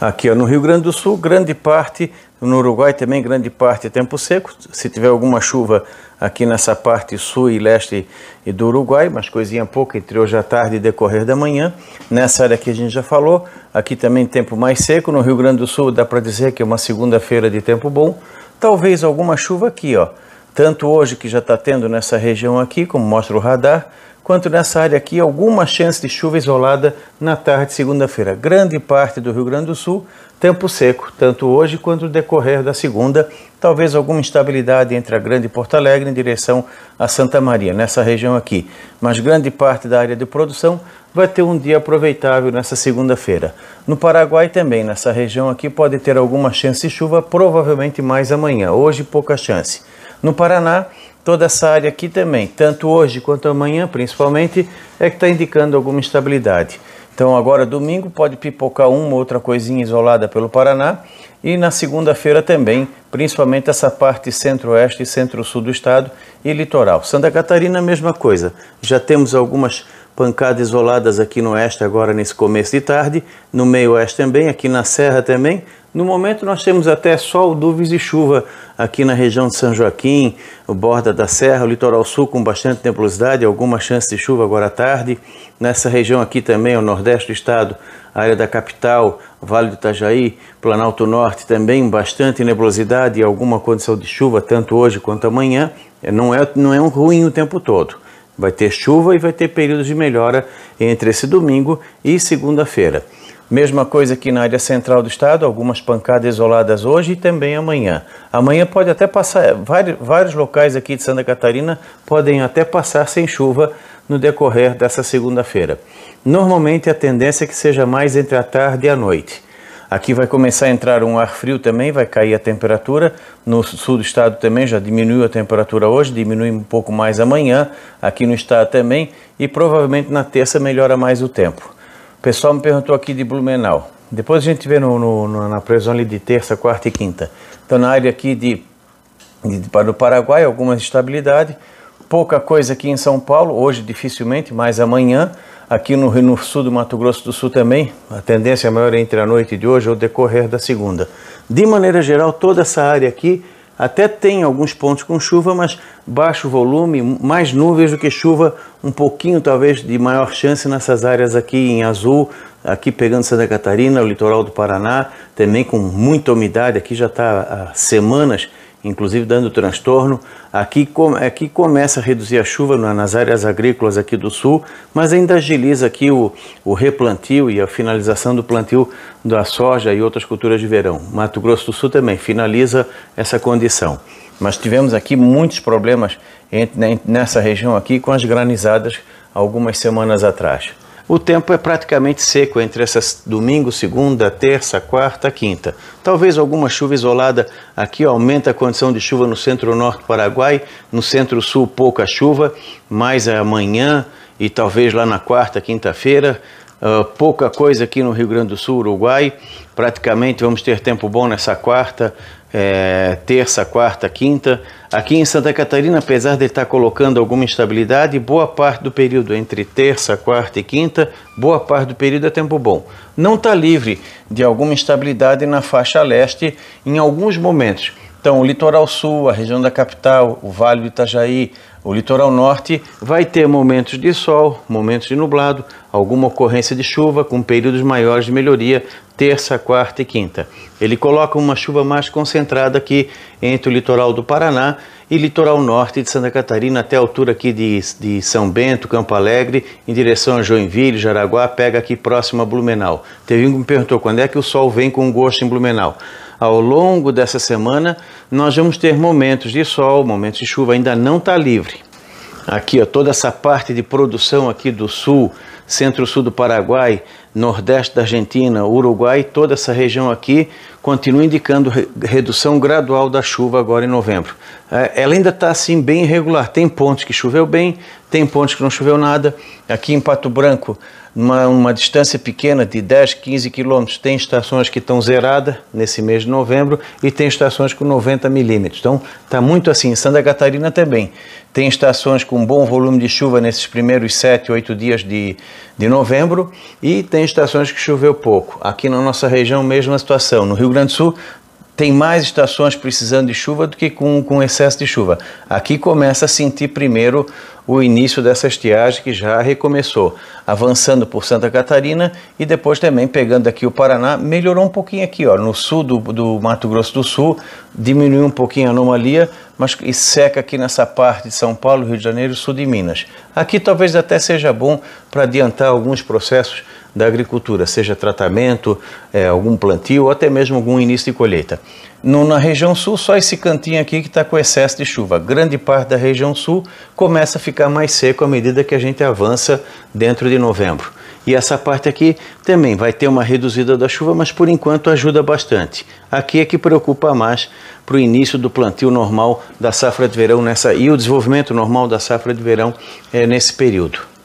aqui ó, no Rio Grande do Sul, grande parte, no Uruguai também grande parte é tempo seco. Se tiver alguma chuva aqui nessa parte sul e leste do Uruguai, mas coisinha pouca entre hoje à tarde e decorrer da manhã. Nessa área que a gente já falou, aqui também tempo mais seco. No Rio Grande do Sul dá para dizer que é uma segunda-feira de tempo bom. Talvez alguma chuva aqui, ó tanto hoje que já está tendo nessa região aqui, como mostra o radar, quanto nessa área aqui, alguma chance de chuva isolada na tarde de segunda-feira. Grande parte do Rio Grande do Sul, tempo seco, tanto hoje quanto no decorrer da segunda, talvez alguma instabilidade entre a Grande Porto Alegre em direção a Santa Maria, nessa região aqui. Mas grande parte da área de produção vai ter um dia aproveitável nessa segunda-feira. No Paraguai também, nessa região aqui, pode ter alguma chance de chuva, provavelmente mais amanhã. Hoje, pouca chance. No Paraná, toda essa área aqui também, tanto hoje quanto amanhã, principalmente, é que está indicando alguma instabilidade. Então, agora domingo pode pipocar uma outra coisinha isolada pelo Paraná e na segunda-feira também, principalmente essa parte centro-oeste e centro-sul do estado e litoral. Santa Catarina, mesma coisa. Já temos algumas pancadas isoladas aqui no oeste agora nesse começo de tarde, no meio oeste também, aqui na serra também. No momento nós temos até sol, nuvens e chuva aqui na região de São Joaquim, borda da serra, o litoral sul com bastante nebulosidade, alguma chance de chuva agora à tarde. Nessa região aqui também, o nordeste do estado, área da capital, Vale do Itajaí, Planalto Norte também bastante nebulosidade e alguma condição de chuva tanto hoje quanto amanhã. É, não é, não é um ruim o tempo todo. Vai ter chuva e vai ter períodos de melhora entre esse domingo e segunda-feira. Mesma coisa aqui na área central do estado, algumas pancadas isoladas hoje e também amanhã. Amanhã pode até passar, é, vários, vários locais aqui de Santa Catarina podem até passar sem chuva no decorrer dessa segunda-feira. Normalmente a tendência é que seja mais entre a tarde e a noite. Aqui vai começar a entrar um ar frio também, vai cair a temperatura. No sul do estado também já diminuiu a temperatura hoje, diminui um pouco mais amanhã, aqui no estado também, e provavelmente na terça melhora mais o tempo. O pessoal me perguntou aqui de Blumenau. Depois a gente vê no, no, na previsão ali de terça, quarta e quinta. Então na área aqui de, de, do Paraguai, alguma estabilidade pouca coisa aqui em São Paulo, hoje dificilmente, mas amanhã, aqui no, no sul do Mato Grosso do Sul também, a tendência é maior é entre a noite de hoje ou decorrer da segunda. De maneira geral, toda essa área aqui até tem alguns pontos com chuva, mas baixo volume, mais nuvens do que chuva, um pouquinho talvez de maior chance nessas áreas aqui em azul, aqui pegando Santa Catarina, o litoral do Paraná, também com muita umidade, aqui já está há semanas inclusive dando transtorno. Aqui, aqui começa a reduzir a chuva nas áreas agrícolas aqui do sul, mas ainda agiliza aqui o, o replantio e a finalização do plantio da soja e outras culturas de verão. Mato Grosso do Sul também finaliza essa condição. Mas tivemos aqui muitos problemas né, nessa região aqui com as granizadas algumas semanas atrás. O tempo é praticamente seco entre essas domingo, segunda, terça, quarta, quinta. Talvez alguma chuva isolada aqui aumenta a condição de chuva no centro-norte do Paraguai, no centro-sul pouca chuva, mas amanhã e talvez lá na quarta, quinta-feira ah, pouca coisa aqui no Rio Grande do Sul, Uruguai. Praticamente vamos ter tempo bom nessa quarta, é, terça, quarta, quinta. Aqui em Santa Catarina, apesar de estar colocando alguma instabilidade, boa parte do período entre terça, quarta e quinta, boa parte do período é tempo bom. Não está livre de alguma instabilidade na faixa leste em alguns momentos. Então, o litoral sul, a região da capital, o Vale do Itajaí, o litoral norte vai ter momentos de sol, momentos de nublado, alguma ocorrência de chuva com períodos maiores de melhoria terça, quarta e quinta. Ele coloca uma chuva mais concentrada aqui entre o litoral do Paraná e litoral norte de Santa Catarina, até a altura aqui de, de São Bento, Campo Alegre, em direção a Joinville, Jaraguá, pega aqui próximo a Blumenau. Teve um que me perguntou quando é que o sol vem com gosto em Blumenau ao longo dessa semana, nós vamos ter momentos de sol, momentos de chuva, ainda não está livre. Aqui, ó, toda essa parte de produção aqui do sul, centro-sul do Paraguai, nordeste da Argentina, Uruguai, toda essa região aqui continua indicando redução gradual da chuva agora em novembro. É, ela ainda está assim bem irregular. Tem pontos que choveu bem, tem pontos que não choveu nada. Aqui em Pato Branco, uma, uma distância pequena de 10, 15 quilômetros, tem estações que estão zeradas nesse mês de novembro e tem estações com 90 milímetros. Então está muito assim. Santa Catarina também tem estações com bom volume de chuva nesses primeiros 7, 8 dias de, de novembro e tem estações que choveu pouco. Aqui na nossa região, mesma situação. No Rio Grande do Sul, tem mais estações precisando de chuva do que com, com excesso de chuva. Aqui começa a sentir primeiro o início dessa estiagem que já recomeçou, avançando por Santa Catarina e depois também pegando aqui o Paraná, melhorou um pouquinho aqui, ó, no sul do, do Mato Grosso do Sul, diminuiu um pouquinho a anomalia, mas e seca aqui nessa parte de São Paulo, Rio de Janeiro, sul de Minas. Aqui talvez até seja bom para adiantar alguns processos da agricultura, seja tratamento, é, algum plantio ou até mesmo algum início de colheita. No, na região sul, só esse cantinho aqui que está com excesso de chuva. Grande parte da região sul começa a ficar mais seco à medida que a gente avança dentro de novembro. E essa parte aqui também vai ter uma reduzida da chuva, mas por enquanto ajuda bastante. Aqui é que preocupa mais para o início do plantio normal da safra de verão nessa e o desenvolvimento normal da safra de verão é, nesse período.